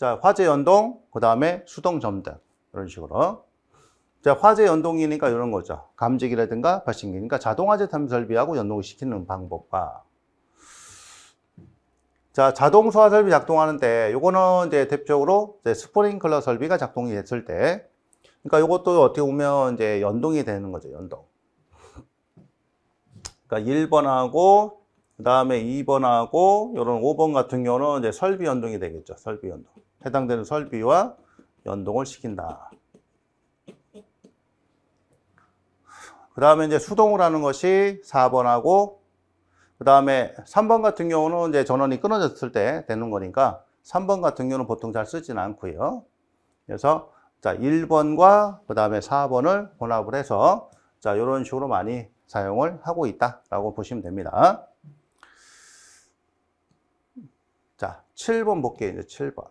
자, 화재 연동, 그 다음에 수동 점등. 이런 식으로. 자, 화재 연동이니까 이런 거죠. 감지기라든가 발신기니까 자동화재 탐 설비하고 연동을 시키는 방법과. 자, 자동 소화 설비 작동하는데, 요거는 이제 대표적으로 이제 스프링클러 설비가 작동이 됐을 때, 그러니까 요것도 어떻게 보면 이제 연동이 되는 거죠, 연동. 그러니까 1번하고 그다음에 2번하고 요런 5번 같은 경우는 이제 설비 연동이 되겠죠. 설비 연동. 해당되는 설비와 연동을 시킨다. 그 다음에 이제 수동을 하는 것이 4번하고 그 다음에 3번 같은 경우는 이제 전원이 끊어졌을 때 되는 거니까 3번 같은 경우는 보통 잘 쓰진 않고요. 그래서 자 1번과 그 다음에 4번을 혼합을 해서 자 이런 식으로 많이 사용을 하고 있다라고 보시면 됩니다. 자 7번 볼게요. 이제 7번.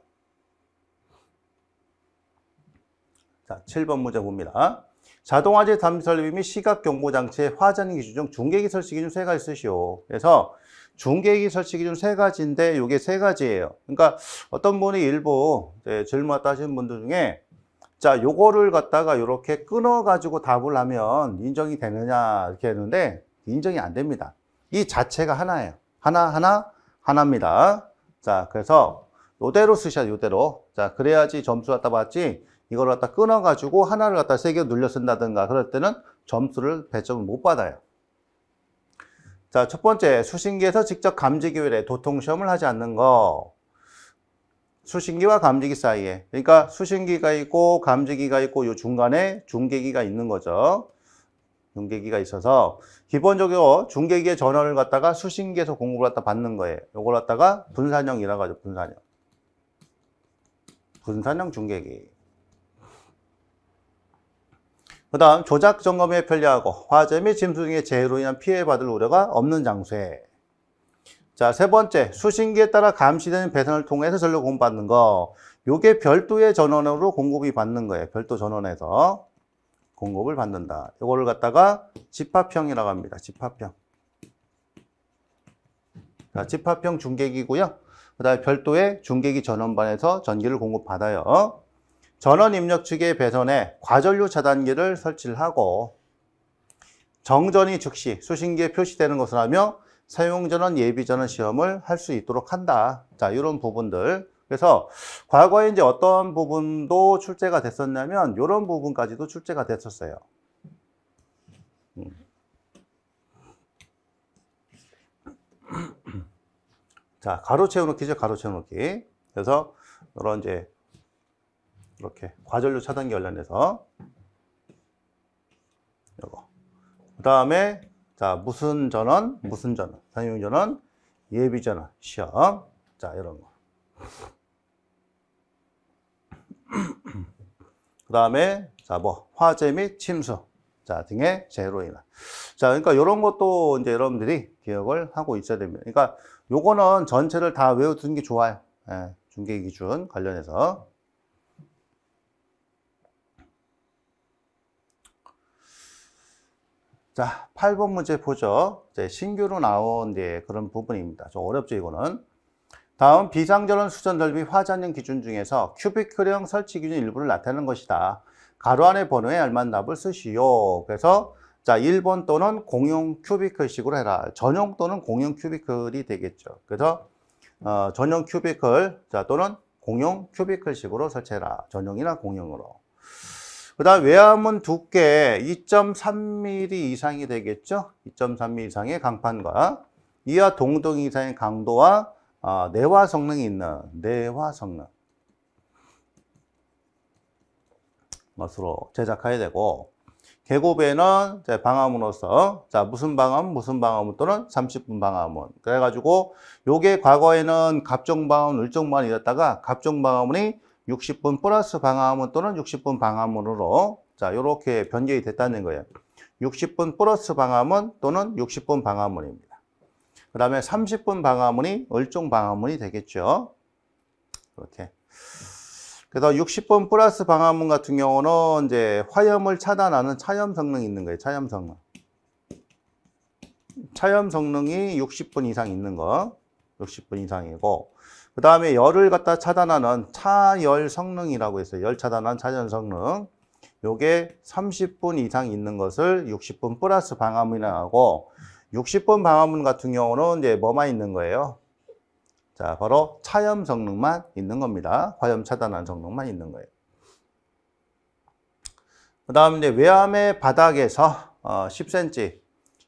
자, 7번 문제 봅니다. 자동화재 담 설비 및 시각 경고 장치의 화전 기준 중 중계기 설치 기준 세 가지 쓰시오. 그래서 중계기 설치 기준 세 가지인데 이게세 가지예요. 그러니까 어떤 분이 일부 질문 왔다 하시는 분들 중에 자, 요거를 갖다가 이렇게 끊어 가지고 답을 하면 인정이 되느냐 이렇게 했는데 인정이 안 됩니다. 이 자체가 하나예요. 하나 하나 하나입니다. 자, 그래서 요대로 쓰셔야 요대로. 자, 그래야지 점수 갖다 봤지. 이걸 갖다 끊어가지고 하나를 갖다 세개 눌려 쓴다든가 그럴 때는 점수를 배점을 못 받아요. 자, 첫 번째, 수신기에서 직접 감지기 외래 도통 시험을 하지 않는 거. 수신기와 감지기 사이에. 그러니까 수신기가 있고 감지기가 있고 요 중간에 중계기가 있는 거죠. 중계기가 있어서 기본적으로 중계기의 전원을 갖다가 수신기에서 공급을 갖다 받는 거예요. 요걸 갖다가 분산형이라고 하죠. 분산형. 분산형 중계기. 그 다음 조작 점검에 편리하고 화재 및 침수 등의 재해로 인한 피해받을 우려가 없는 장소에 자, 세 번째, 수신기에 따라 감시되는 배선을 통해서 전력 공급받는 거. 요게 별도의 전원으로 공급이 받는 거예요. 별도 전원에서 공급을 받는다. 요거를 갖다가 집합형이라고 합니다. 집합형. 자, 집합형 중계기고요. 그 다음에 별도의 중계기 전원반에서 전기를 공급받아요. 전원 입력 측의 배선에 과전류 차단기를 설치 하고 정전이 즉시 수신기에 표시되는 것을 하며 사용전원 예비전원 시험을 할 수 있도록 한다. 자, 이런 부분들. 그래서 과거에 이제 어떤 부분도 출제가 됐었냐면 이런 부분까지도 출제가 됐었어요. 음. 자, 가로 채워넣기죠. 가로 채워넣기. 그래서 이런 이제 이렇게 과전류 차단기 관련해서 이거. 그 다음에 자 무슨 전원, 무슨 전원, 사용 전원, 예비 전원, 시험 자 이런 거. 그 다음에 자뭐 화재 및 침수 자 등의 제로 인한 자 그러니까 이런 것도 이제 여러분들이 기억을 하고 있어야 됩니다. 그러니까 요거는 전체를 다 외워두는 게 좋아요. 예, 중개 기준 관련해서. 자, 8번 문제 보죠. 이제 신규로 나온 예, 그런 부분입니다. 좀 어렵죠, 이거는. 다음 비상전원 수전 넓이 화장용 기준 중에서 큐빅크형 설치 기준 일부를 나타내는 것이다. 가로 안에 번호에 알맞는 납을 쓰시오. 그래서 자, 1번 또는 공용 큐비클식으로 해라. 전용 또는 공용 큐비클이 되겠죠. 그래서 어, 전용 큐비클 자, 또는 공용 큐비클식으로 설치해라. 전용이나 공용으로. 그 다음 외암은 두께 2.3mm 이상이 되겠죠. 2.3mm 이상의 강판과 이와 동등 이상의 강도와 어, 내화 성능이 있는 내화 성능 것으로 제작해야 되고 계곡에는 방화문으로서 자 무슨 방화문 무슨 방화문 또는 30분 방화문 그래가지고 요게 과거에는 갑종 방화문 을종 방화문 이랬다가 갑종 방화문이 60분 플러스 방화문 또는 60분 방화문으로 자 이렇게 변경이 됐다는 거예요. 60분 플러스 방화문 또는 60분 방화문입니다. 그 다음에 30분 방화문이 얼종 방화문이 되겠죠. 그렇게. 그래서 60분 플러스 방화문 같은 경우는 이제 화염을 차단하는 차염 성능이 있는 거예요. 차염 성능. 차염 성능이 60분 이상 있는 거. 60분 이상이고 그 다음에 열을 갖다 차단하는 차열 성능이라고 있어요. 열 차단한 차열 성능. 요게 30분 이상 있는 것을 60분 플러스 방화문이라고 60분 방화문 같은 경우는 이제 뭐만 있는 거예요? 자, 바로 차염 성능만 있는 겁니다. 화염 차단한 성능만 있는 거예요. 그 다음 이제 외암의 바닥에서 10cm 어,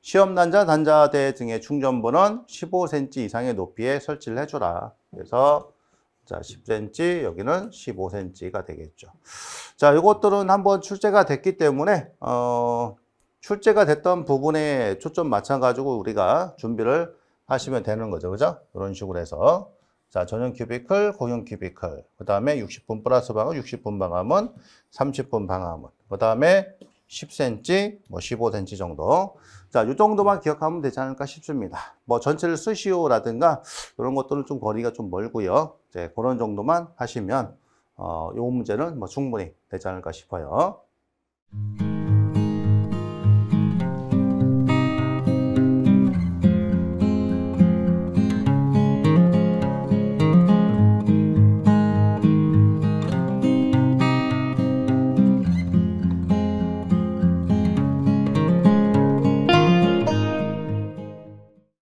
시험단자, 단자대 등의 충전부는 15cm 이상의 높이에 설치를 해주라. 그래서 자 10cm, 여기는 15cm가 되겠죠. 자, 이것들은 한번 출제가 됐기 때문에 어, 출제가 됐던 부분에 초점 맞춰가지고 우리가 준비를 하시면 되는 거죠. 그죠? 이런 식으로 해서 자, 전용 큐비클, 공용 큐비클. 그 다음에 60분 플러스 방음, 60분 방음은 30분 방음은. 그 다음에 10cm, 뭐 15cm 정도. 자, 이 정도만 기억하면 되지 않을까 싶습니다. 뭐 전체를 쓰시오라든가 이런 것들은 좀 거리가 좀 멀고요. 이제 그런 정도만 하시면 어, 요 문제는 뭐 충분히 되지 않을까 싶어요.